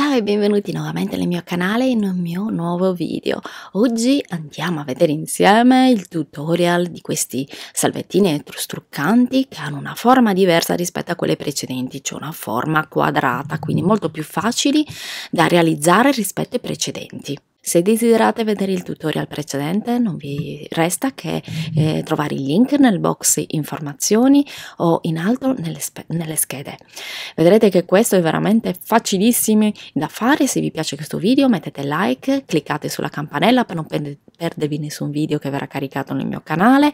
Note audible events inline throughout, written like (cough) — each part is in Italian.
Ciao e benvenuti nuovamente nel mio canale in un mio nuovo video. Oggi andiamo a vedere insieme il tutorial di questi salvettini struccanti che hanno una forma diversa rispetto a quelle precedenti, cioè una forma quadrata, quindi molto più facili da realizzare rispetto ai precedenti. Se desiderate vedere il tutorial precedente non vi resta che eh, trovare il link nel box informazioni o in alto nelle, nelle schede. Vedrete che questo è veramente facilissimo da fare, se vi piace questo video mettete like, cliccate sulla campanella per non perdervi nessun video che verrà caricato nel mio canale,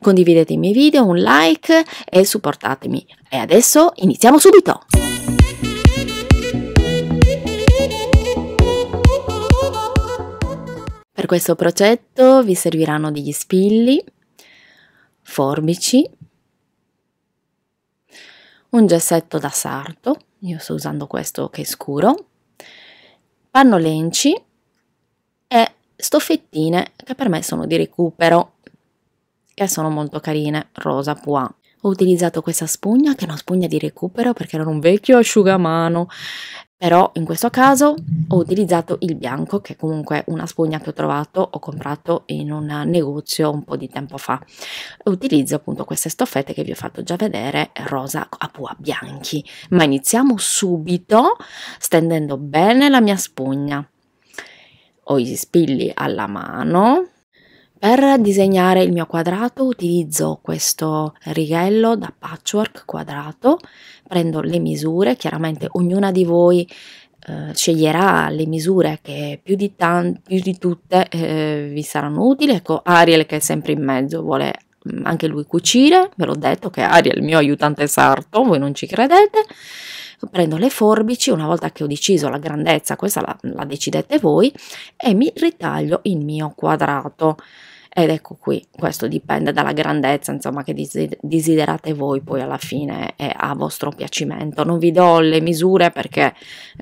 condividete i miei video, un like e supportatemi. E adesso iniziamo subito! Per questo progetto vi serviranno degli spilli, forbici, un gessetto da sarto, io sto usando questo che è scuro, panno lenci e stoffettine che per me sono di recupero che sono molto carine, rosa pois. Ho utilizzato questa spugna che è una spugna di recupero perché era un vecchio asciugamano però in questo caso ho utilizzato il bianco che è comunque una spugna che ho trovato ho comprato in un negozio un po' di tempo fa utilizzo appunto queste stoffette che vi ho fatto già vedere rosa a pua bianchi ma iniziamo subito stendendo bene la mia spugna ho i spilli alla mano per disegnare il mio quadrato utilizzo questo righello da patchwork quadrato, prendo le misure, chiaramente ognuna di voi eh, sceglierà le misure che più di, tan- più di tutte eh, vi saranno utili. Ecco Ariel che è sempre in mezzo, vuole mm, anche lui cucire, ve l'ho detto che Ariel è il mio aiutante sarto, voi non ci credete prendo le forbici, una volta che ho deciso la grandezza, questa la, la, decidete voi, e mi ritaglio il mio quadrato. Ed ecco qui, questo dipende dalla grandezza insomma che desiderate voi poi alla fine e a vostro piacimento. Non vi do le misure perché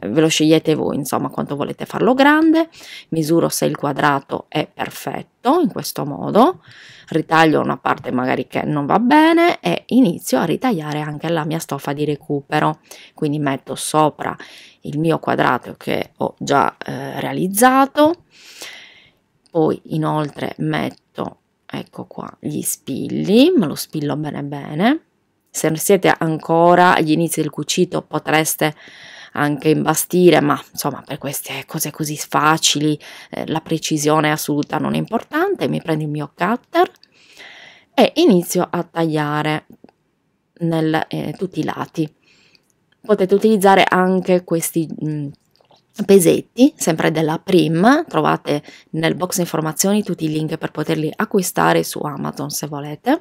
eh, ve lo scegliete voi insomma quanto volete farlo grande, misuro se il quadrato è perfetto in questo modo, ritaglio una parte magari che non va bene e inizio a ritagliare anche la mia stoffa di recupero, quindi metto sopra il mio quadrato che ho già eh, realizzato poi inoltre metto ecco qua gli spilli me lo spillo bene bene se siete ancora agli inizi del cucito potreste anche imbastire ma insomma per queste cose così facili eh, la precisione assoluta non è importante mi prendo il mio cutter e inizio a tagliare nel, eh, tutti i lati potete utilizzare anche questi mh, mm, pesetti, sempre della Prim, trovate nel box informazioni tutti i link per poterli acquistare su Amazon se volete.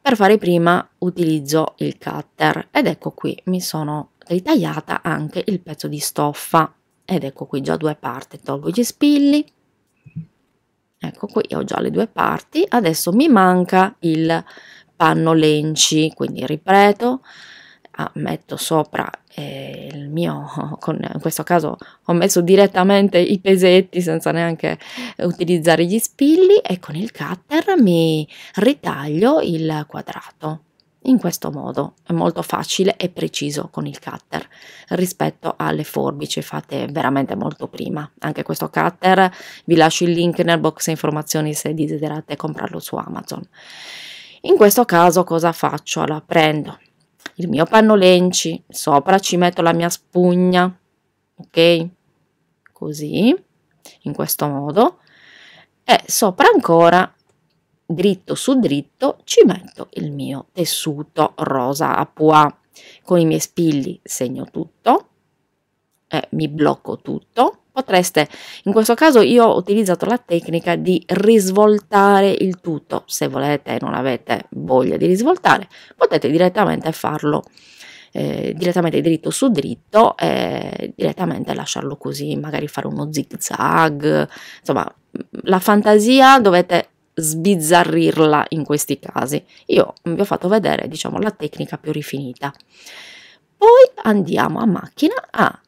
Per fare prima utilizzo il cutter ed ecco qui mi sono ritagliata anche il pezzo di stoffa ed ecco qui già due parti, tolgo i spilli, ecco qui ho già le due parti, adesso mi manca il panno lenci, quindi ripeto, ah, metto sopra eh, il mio, con, in questo caso ho messo direttamente i pesetti senza neanche utilizzare gli spilli e con il cutter mi ritaglio il quadrato. In questo modo è molto facile e preciso con il cutter rispetto alle forbici fatte veramente molto prima. Anche questo cutter vi lascio il link nel box informazioni se desiderate comprarlo su Amazon. In questo caso cosa faccio? Allora prendo il mio panno lenci, sopra ci metto la mia spugna, ok? Così, in questo modo, e sopra ancora, dritto su dritto, ci metto il mio tessuto rosa a pois. Con i miei spilli segno tutto, e mi blocco tutto Potreste, in questo caso io ho utilizzato la tecnica di risvoltare il tutto, se volete e non avete voglia di risvoltare, potete direttamente farlo eh, direttamente dritto su dritto e direttamente lasciarlo così, magari fare uno zig zag, insomma la fantasia dovete sbizzarrirla in questi casi. Io vi ho fatto vedere diciamo la tecnica più rifinita. Poi andiamo a macchina a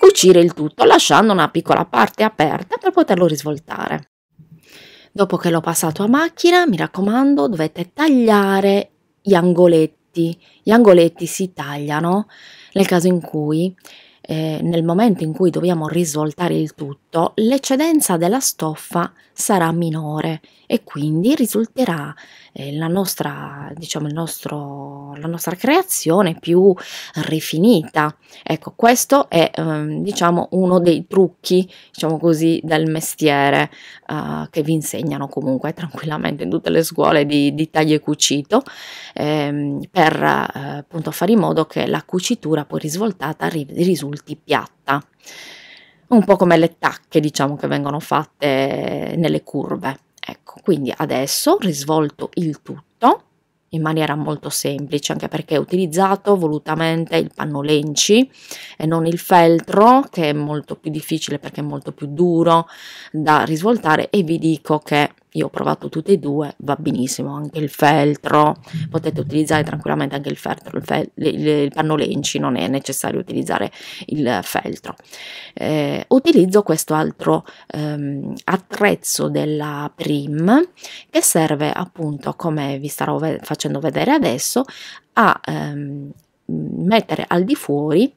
cucire il tutto lasciando una piccola parte aperta per poterlo risvoltare. Dopo che l'ho passato a macchina, mi raccomando, dovete tagliare gli angoletti. Gli angoletti si tagliano nel caso in cui, eh, nel momento in cui dobbiamo risvoltare il tutto, l'eccedenza della stoffa sarà minore e quindi risulterà eh, la, nostra, diciamo, il nostro, la nostra creazione più rifinita. Ecco, questo è ehm, diciamo, uno dei trucchi, diciamo così, del mestiere eh, che vi insegnano comunque tranquillamente in tutte le scuole di, di taglio e cucito ehm, per eh, appunto fare in modo che la cucitura poi risvoltata ri- risulti piatta un po' come le tacche, diciamo, che vengono fatte nelle curve. Ecco, quindi adesso risvolto il tutto in maniera molto semplice, anche perché ho utilizzato volutamente il panno lenci e non il feltro, che è molto più difficile perché è molto più duro da risvoltare e vi dico che io ho provato tutte e due, va benissimo, anche il feltro, potete utilizzare tranquillamente anche il feltro, il, fel, il, il panno lenci, non è necessario utilizzare il feltro. Eh, utilizzo questo altro ehm, attrezzo della Prim che serve appunto, come vi starò ve- facendo vedere adesso, a ehm, mettere al di fuori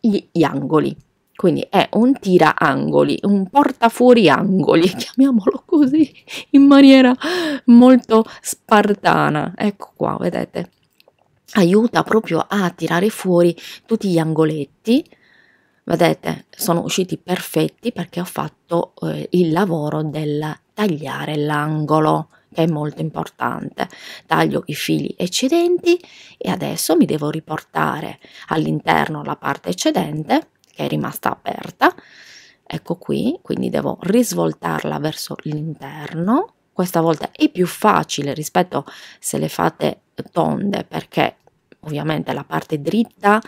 gli, gli angoli quindi è un tira angoli, un portafuori angoli, (laughs) chiamiamolo così, in maniera molto spartana. Ecco qua, vedete. Aiuta proprio a tirare fuori tutti gli angoletti, vedete sono usciti perfetti perché ho fatto eh, il lavoro del tagliare l'angolo che è molto importante taglio i fili eccedenti e adesso mi devo riportare all'interno la parte eccedente che è rimasta aperta, ecco qui, quindi devo risvoltarla verso l'interno, questa volta è più facile rispetto se le fate tonde perché ovviamente la parte dritta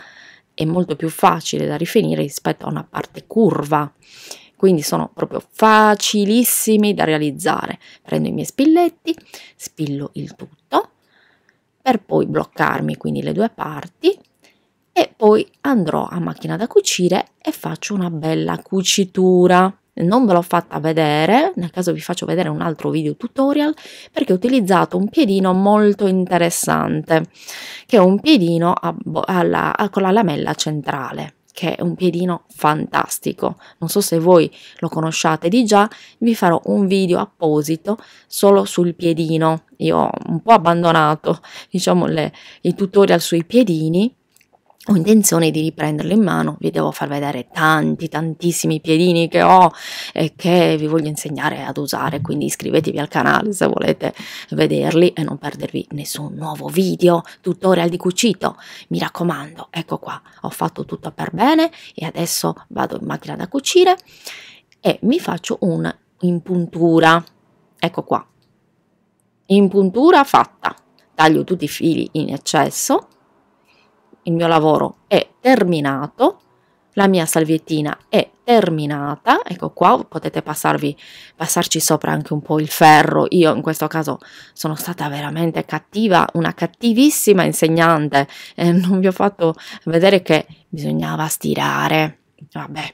è molto più facile da rifinire rispetto a una parte curva quindi sono proprio facilissimi da realizzare. Prendo i miei spilletti, spillo il tutto per poi bloccarmi quindi le due parti e poi andrò a macchina da cucire e faccio una bella cucitura. Non ve l'ho fatta vedere, nel caso vi faccio vedere un altro video tutorial, perché ho utilizzato un piedino molto interessante, che è un piedino a, alla, con la lamella centrale che è un piedino fantastico. Non so se voi lo conosciate di già, vi farò un video apposito solo sul piedino. Io ho un po' abbandonato, diciamo, le, i tutorial sui piedini ho intenzione di riprenderlo in mano, vi devo far vedere tanti, tantissimi piedini che ho e che vi voglio insegnare ad usare, quindi iscrivetevi al canale se volete vederli e non perdervi nessun nuovo video tutorial di cucito, mi raccomando, ecco qua, ho fatto tutto per bene e adesso vado in macchina da cucire e mi faccio un'impuntura, impuntura, ecco qua, impuntura fatta, taglio tutti i fili in eccesso il mio lavoro è terminato, la mia salviettina è terminata, ecco qua potete passarvi, passarci sopra anche un po' il ferro, io in questo caso sono stata veramente cattiva, una cattivissima insegnante, eh, non vi ho fatto vedere che bisognava stirare, vabbè,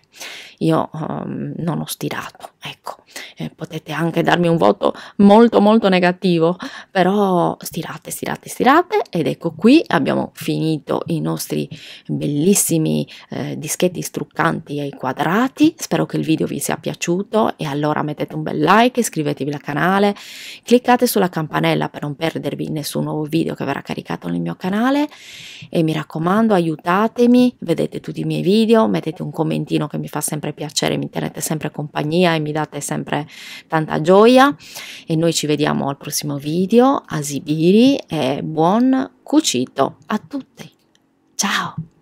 io um, non ho stirato, ecco, eh, potete anche darmi un voto molto molto negativo, però stirate, stirate, stirate ed ecco qui abbiamo finito i nostri bellissimi eh, dischetti struccanti ai quadrati, spero che il video vi sia piaciuto e allora mettete un bel like, iscrivetevi al canale, cliccate sulla campanella per non perdervi nessun nuovo video che verrà caricato nel mio canale e mi raccomando aiutatemi, vedete tutti i miei video, mettete un commentino che mi fa sempre piacere, mi tenete sempre compagnia e mi date sempre tanta gioia e noi ci vediamo al prossimo video, Asibiri e buon cucito a tutti. Ciao!